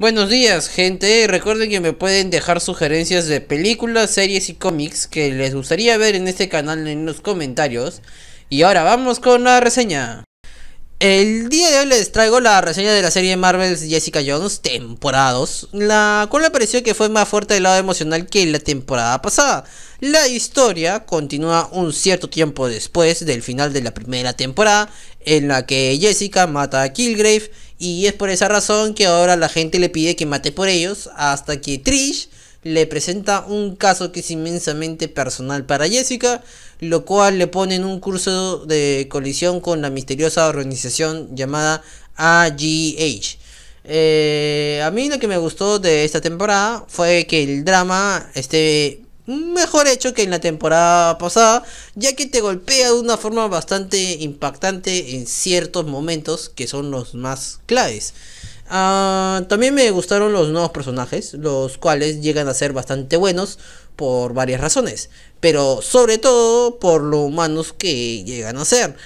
Buenos días, gente. Recuerden que me pueden dejar sugerencias de películas, series y cómics que les gustaría ver en este canal en los comentarios. Y ahora vamos con la reseña. El día de hoy les traigo la reseña de la serie Marvel's Jessica Jones, temporadas, la cual me pareció que fue más fuerte del lado emocional que la temporada pasada. La historia continúa un cierto tiempo después del final de la primera temporada, en la que Jessica mata a Kilgrave y es por esa razón que ahora la gente le pide que mate por ellos hasta que Trish le presenta un caso que es inmensamente personal para Jessica, lo cual le pone en un curso de colisión con la misteriosa organización llamada AGH. Eh, a mí lo que me gustó de esta temporada fue que el drama esté mejor hecho que en la temporada pasada, ya que te golpea de una forma bastante impactante en ciertos momentos que son los más claves. Ah, también me gustaron los nuevos personajes, los cuales llegan a ser bastante buenos por varias razones, pero sobre todo por lo humanos que llegan a ser.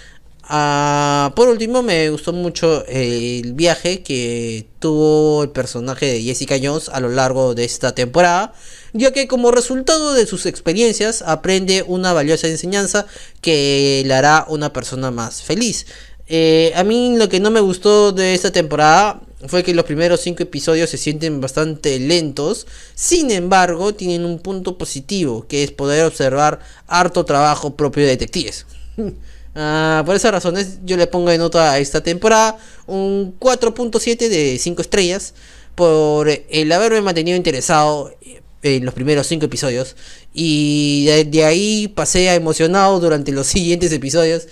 Ah, por último, me gustó mucho el viaje que tuvo el personaje de Jessica Jones a lo largo de esta temporada, ya que como resultado de sus experiencias aprende una valiosa enseñanza que la hará una persona más feliz. Eh, a mí lo que no me gustó de esta temporada fue que los primeros cinco episodios se sienten bastante lentos, sin embargo tienen un punto positivo, que es poder observar harto trabajo propio de detectives. Ah, por esas razones yo le pongo de nota a esta temporada un 4.7 de 5 estrellas por el haberme mantenido interesado en los primeros 5 episodios y de, ahí pasé emocionado durante los siguientes episodios.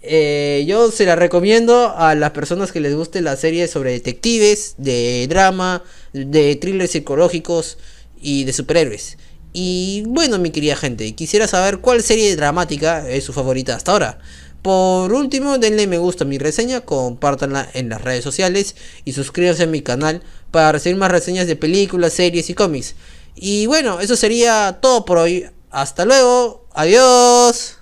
Eh, yo se la recomiendo a las personas que les guste la serie sobre detectives, de drama, de thrillers psicológicos y de superhéroes. Y bueno, mi querida gente, quisiera saber cuál serie dramática es su favorita hasta ahora. Por último, denle me gusta a mi reseña, compártanla en las redes sociales y suscríbanse a mi canal para recibir más reseñas de películas, series y cómics. Y bueno, eso sería todo por hoy. Hasta luego. Adiós.